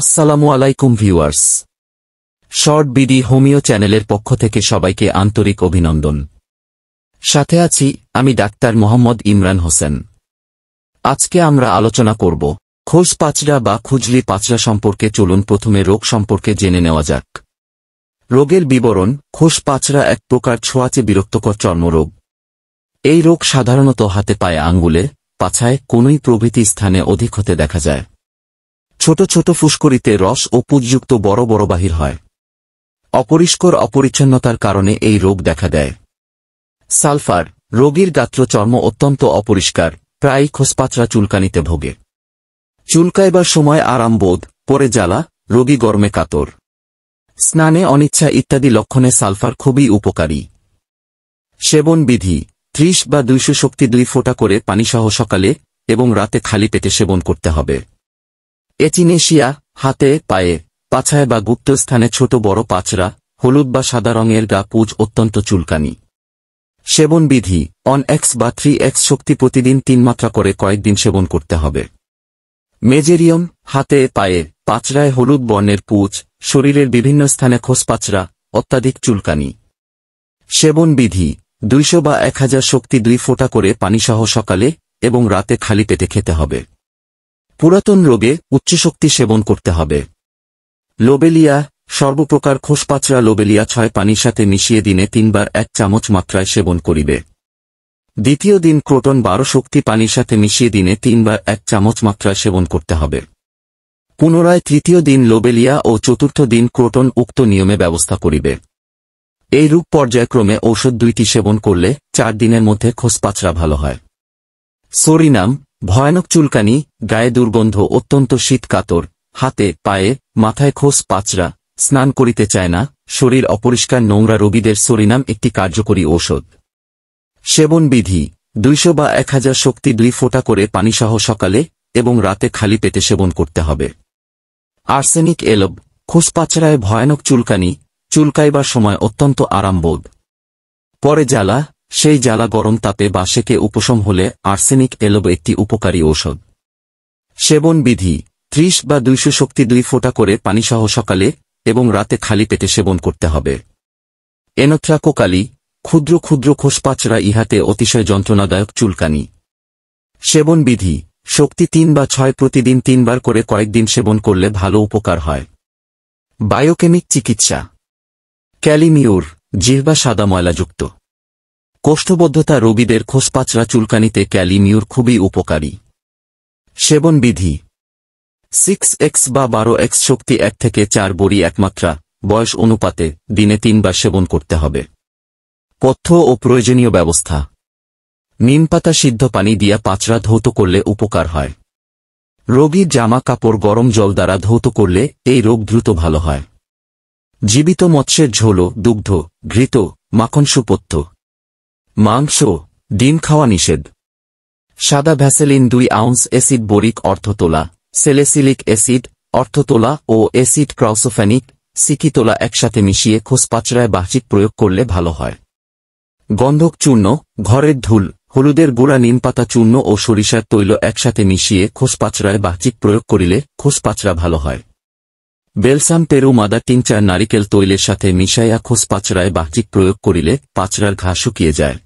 আসসালামু আলাইকুম viewers short BD homeo চ্যানেলের পক্ষ থেকে সবাইকে আন্তরিক অভিনন্দন সাথে আছি আমি ডাক্তার মোহাম্মদ ইমরান হোসেন আজকে আমরা আলোচনা করব খোঁজ পাচড়া বা খুজলি পাচড়া সম্পর্কে চলুন প্রথমে রোগ সম্পর্কে জেনে নেওয়া যাক রোগের বিবরণ খোঁজ পাচড়া এক প্রকার ছোঁয়াচে বিরক্তকর চর্মরোগ এই রোগ সাধারণত হাতে পায়ে আঙ্গুলে পাছায় কোনই প্রভৃতি স্থানে অধিক হতে দেখা যায় ছোট ছোট ফুসকরিতে রস ও পুজযুক্ত বড় বড় বাহির হয় অপরিষ্কর অপরিচ্ছন্নতার কারণে এই রোগ দেখা দেয় সালফার রোগীর গাত্র চর্ম অত্যন্ত অপরিষ্কার প্রায় খোসপাচরা চুলকানিতে ভোগে চুলকাইবার সময় আরাম বোধ পরে জ্বালা রোগী গর্মে কাতর স্নানে অনিচ্ছা ইত্যাদি লক্ষণে সালফার খুবই উপকারী সেবন বিধি ত্রিশ বা দুইশো শক্তি দুই ফোঁটা করে পানিসহ সকালে এবং রাতে খালি পেটে সেবন করতে হবে এচিনেশিয়া হাতে পায়ে পাছায় বা গুপ্ত স্থানে ছোট বড় পাচরা হলুদ বা সাদা রঙের গা পুজ অত্যন্ত চুলকানি সেবনবিধি অন এক্স বা থ্রি এক্স শক্তি প্রতিদিন তিন মাত্রা করে কয়েকদিন সেবন করতে হবে মেজেরিয়ম হাতে পায়ে পাচরায় হলুদ বর্ণের পুচ শরীরের বিভিন্ন স্থানে খোসপাচরা অত্যাধিক চুলকানি সেবনবিধি দুইশো বা এক হাজার শক্তি দুই ফোঁটা করে পানিসহ সকালে এবং রাতে খালি পেটে খেতে হবে পুরাতন রোগে উচ্চশক্তি সেবন করতে হবে লোবেলিয়া সর্বপ্রকার খোসপাচরা লোবেলিয়া ছয় পানির সাথে মিশিয়ে দিনে তিনবার এক চামচ মাত্রায় সেবন করিবে দ্বিতীয় দিন ক্রোটন বারো শক্তি পানির সাথে মিশিয়ে দিনে তিনবার এক চামচ মাত্রায় সেবন করতে হবে পুনরায় তৃতীয় দিন লোবেলিয়া ও চতুর্থ দিন ক্রোটন উক্ত নিয়মে ব্যবস্থা করিবে এই রূপ পর্যায়ক্রমে ঔষধ দুইটি সেবন করলে চার দিনের মধ্যে খোসপাচরা ভালো হয় সরিনাম ভয়ানক চুলকানি গায়ে দুর্গন্ধ অত্যন্ত শীতকাতর হাতে পায়ে মাথায় খোস পাচরা স্নান করিতে চায় না শরীর অপরিষ্কার নোংরা রোগীদের সরিনাম একটি কার্যকরী ঔষধ সেবন বিধি দুইশো বা এক হাজার শক্তি দুই ফোঁটা করে পানিসহ সকালে এবং রাতে খালি পেটে সেবন করতে হবে আর্সেনিক এলব খোসপাচড়ায় ভয়ানক চুলকানি চুলকাইবার সময় অত্যন্ত আরামবোধ পরে জ্বালা সেই জ্বালা গরম তাপে বা সেকে উপশম হলে আর্সেনিক এলব একটি উপকারী ঔষধ সেবন বিধি ত্রিশ বা দুইশো শক্তি দুই ফোঁটা করে পানিসহ সকালে এবং রাতে খালি পেটে সেবন করতে হবে এনথ্রাকোকালি ক্ষুদ্র ক্ষুদ্র খোসপাচরা ইহাতে অতিশয় যন্ত্রণাদায়ক চুলকানি সেবন বিধি শক্তি তিন বা ছয় প্রতিদিন তিনবার করে কয়েকদিন সেবন করলে ভালো উপকার হয় বায়োকেমিক চিকিৎসা ক্যালিমিউর জিহ্বা সাদা ময়লাযুক্ত কোষ্ঠবদ্ধতা রোগীদের খোসপাচরা চুলকানিতে ক্যালিমিউর খুবই উপকারী সেবন বিধি সিক্স এক্স বা বারো এক্স শক্তি এক থেকে চার বড়ি একমাত্রা বয়স অনুপাতে দিনে তিনবার সেবন করতে হবে পথ্য ও প্রয়োজনীয় ব্যবস্থা নিম পাতা সিদ্ধ পানি দিয়া পাঁচরা ধৌত করলে উপকার হয় রোগীর জামা কাপড় গরম জল দ্বারা ধৌত করলে এই রোগ দ্রুত ভালো হয় জীবিত মৎস্যের ঝোল দুগ্ধ ঘৃত মাখনসুপথ্য মাংস ডিম খাওয়া নিষেধ সাদা ভ্যাসেলিন দুই আউন্স এসিড বরিক অর্থতোলা সেলেসিলিক এসিড অর্থতোলা ও এসিড ক্রাউসোফ্যানিক সিকিতোলা একসাথে মিশিয়ে খোসপাচড়ায় বাহচিত প্রয়োগ করলে ভালো হয় গন্ধক চূর্ণ ঘরের ধুল হলুদের গুঁড়া নিমপাতা চূর্ণ ও সরিষার তৈল একসাথে মিশিয়ে খোসপাচড়ায় বাহচিক প্রয়োগ করিলে খোসপাচড়া ভালো হয় বেলসাম পেরু মাদা চার নারিকেল তৈলের সাথে মিশাইয়া খোসপাচড়ায় বাহচিক প্রয়োগ করিলে পাচড়ার ঘা শুকিয়ে যায়